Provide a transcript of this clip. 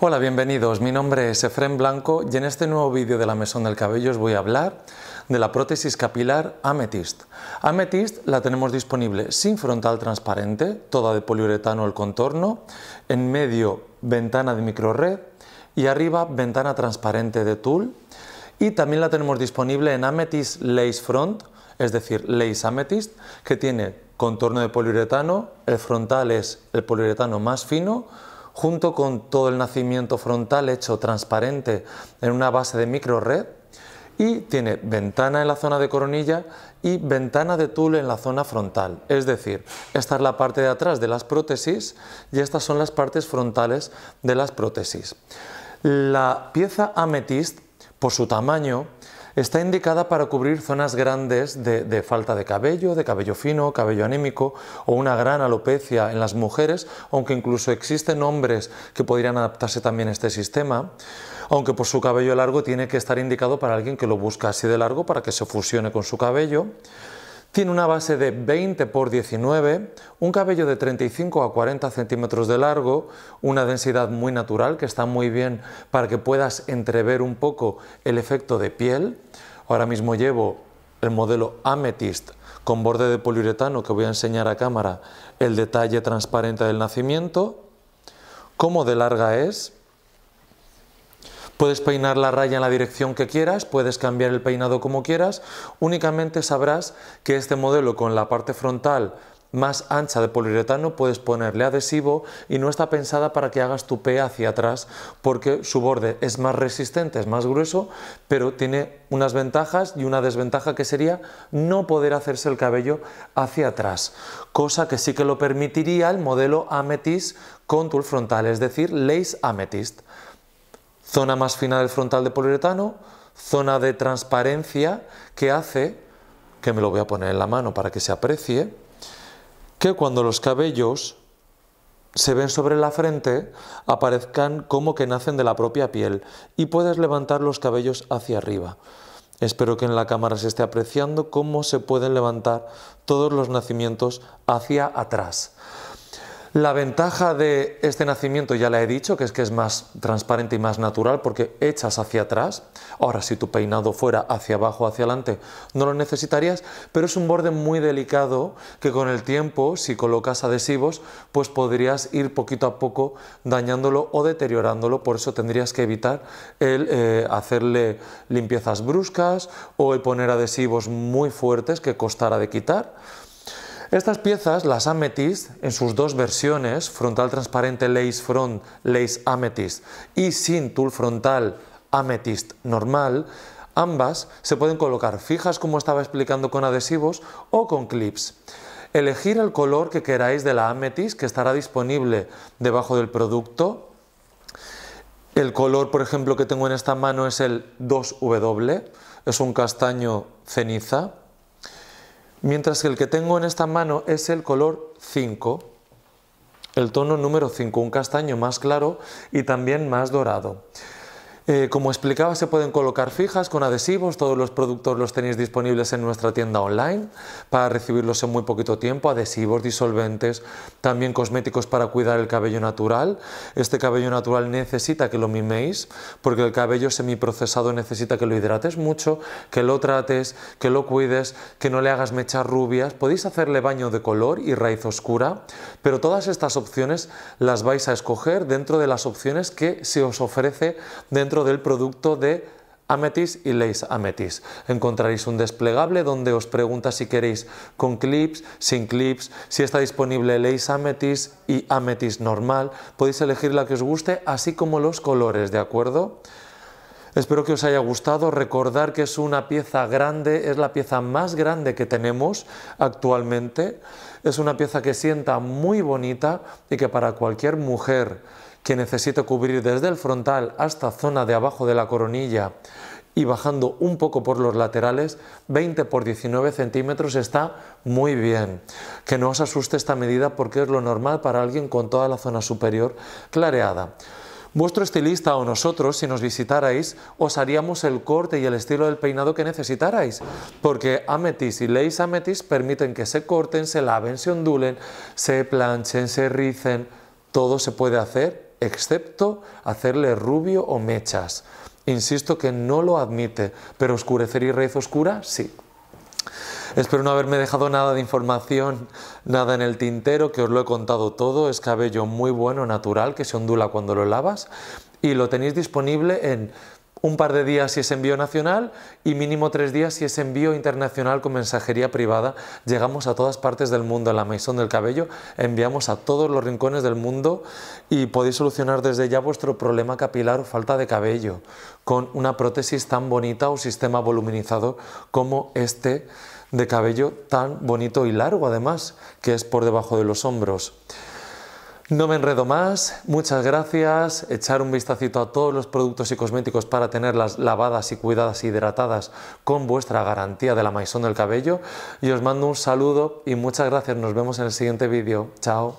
Hola, bienvenidos. Mi nombre es Efrén Blanco y en este nuevo vídeo de la Mesón del Cabello os voy a hablar de la prótesis capilar Amethyst. Amethyst la tenemos disponible sin frontal transparente, toda de poliuretano el contorno, en medio ventana de microred y arriba ventana transparente de tul. Y también la tenemos disponible en Amethyst Lace Front, es decir, Lace Amethyst, que tiene contorno de poliuretano, el frontal es el poliuretano más fino, junto con todo el nacimiento frontal hecho transparente en una base de micro y tiene ventana en la zona de coronilla y ventana de tul en la zona frontal. Es decir, esta es la parte de atrás de las prótesis y estas son las partes frontales de las prótesis. La pieza Amethyst, por su tamaño, Está indicada para cubrir zonas grandes de, falta de cabello, de cabello fino, cabello anémico o una gran alopecia en las mujeres, aunque incluso existen hombres que podrían adaptarse también a este sistema, aunque por su cabello largo tiene que estar indicado para alguien que lo busca así de largo para que se fusione con su cabello. Tiene una base de 20 por 19, un cabello de 35 a 40 centímetros de largo, una densidad muy natural que está muy bien para que puedas entrever un poco el efecto de piel. Ahora mismo llevo el modelo Amethyst con borde de poliuretano que voy a enseñar a cámara el detalle transparente del nacimiento, cómo de larga es, Puedes peinar la raya en la dirección que quieras, puedes cambiar el peinado como quieras, únicamente sabrás que este modelo con la parte frontal más ancha de poliuretano puedes ponerle adhesivo y no está pensada para que hagas tu P hacia atrás porque su borde es más resistente, es más grueso, pero tiene unas ventajas y una desventaja que sería no poder hacerse el cabello hacia atrás, cosa que sí que lo permitiría el modelo Amethyst tool Frontal, es decir, Lace Amethyst zona más fina del frontal de poliuretano, zona de transparencia que hace, que me lo voy a poner en la mano para que se aprecie, que cuando los cabellos se ven sobre la frente, aparezcan como que nacen de la propia piel y puedes levantar los cabellos hacia arriba. Espero que en la cámara se esté apreciando cómo se pueden levantar todos los nacimientos hacia atrás. La ventaja de este nacimiento ya la he dicho, que es que es más transparente y más natural porque echas hacia atrás. Ahora, si tu peinado fuera hacia abajo hacia adelante, no lo necesitarías, pero es un borde muy delicado que con el tiempo, si colocas adhesivos, pues podrías ir poquito a poco dañándolo o deteriorándolo. Por eso tendrías que evitar el eh, hacerle limpiezas bruscas o el poner adhesivos muy fuertes que costara de quitar estas piezas, las Amethyst, en sus dos versiones, frontal transparente Lace Front, Lace Amethyst y sin tool frontal Amethyst normal, ambas se pueden colocar fijas como estaba explicando con adhesivos o con clips. Elegir el color que queráis de la Amethyst que estará disponible debajo del producto. El color, por ejemplo, que tengo en esta mano es el 2W, es un castaño ceniza mientras que el que tengo en esta mano es el color 5, el tono número 5, un castaño más claro y también más dorado. Eh, como explicaba, se pueden colocar fijas con adhesivos. Todos los productos los tenéis disponibles en nuestra tienda online para recibirlos en muy poquito tiempo. Adhesivos, disolventes, también cosméticos para cuidar el cabello natural. Este cabello natural necesita que lo miméis porque el cabello semiprocesado necesita que lo hidrates mucho, que lo trates, que lo cuides, que no le hagas mechas rubias. Podéis hacerle baño de color y raíz oscura, pero todas estas opciones las vais a escoger dentro de las opciones que se os ofrece dentro del producto de Ametis y Lace Ametis. Encontraréis un desplegable donde os pregunta si queréis con clips, sin clips, si está disponible Lace Ametis y Ametis normal. Podéis elegir la que os guste, así como los colores, ¿de acuerdo? Espero que os haya gustado. Recordar que es una pieza grande, es la pieza más grande que tenemos actualmente. Es una pieza que sienta muy bonita y que para cualquier mujer que necesito cubrir desde el frontal hasta zona de abajo de la coronilla y bajando un poco por los laterales, 20 por 19 centímetros está muy bien. Que no os asuste esta medida porque es lo normal para alguien con toda la zona superior clareada. Vuestro estilista o nosotros, si nos visitarais, os haríamos el corte y el estilo del peinado que necesitarais, porque ametis y leis ametis permiten que se corten, se laven, se ondulen, se planchen, se ricen, todo se puede hacer excepto hacerle rubio o mechas. Insisto que no lo admite, pero oscurecer y raíz oscura sí. Espero no haberme dejado nada de información, nada en el tintero, que os lo he contado todo. Es cabello muy bueno, natural, que se ondula cuando lo lavas. Y lo tenéis disponible en un par de días si es envío nacional y mínimo tres días si es envío internacional con mensajería privada. Llegamos a todas partes del mundo, en la Maison del Cabello, enviamos a todos los rincones del mundo y podéis solucionar desde ya vuestro problema capilar o falta de cabello con una prótesis tan bonita o sistema voluminizado como este de cabello tan bonito y largo además, que es por debajo de los hombros. No me enredo más, muchas gracias. Echar un vistacito a todos los productos y cosméticos para tenerlas lavadas y cuidadas y hidratadas con vuestra garantía de la Maison del Cabello. Y os mando un saludo y muchas gracias. Nos vemos en el siguiente vídeo. Chao.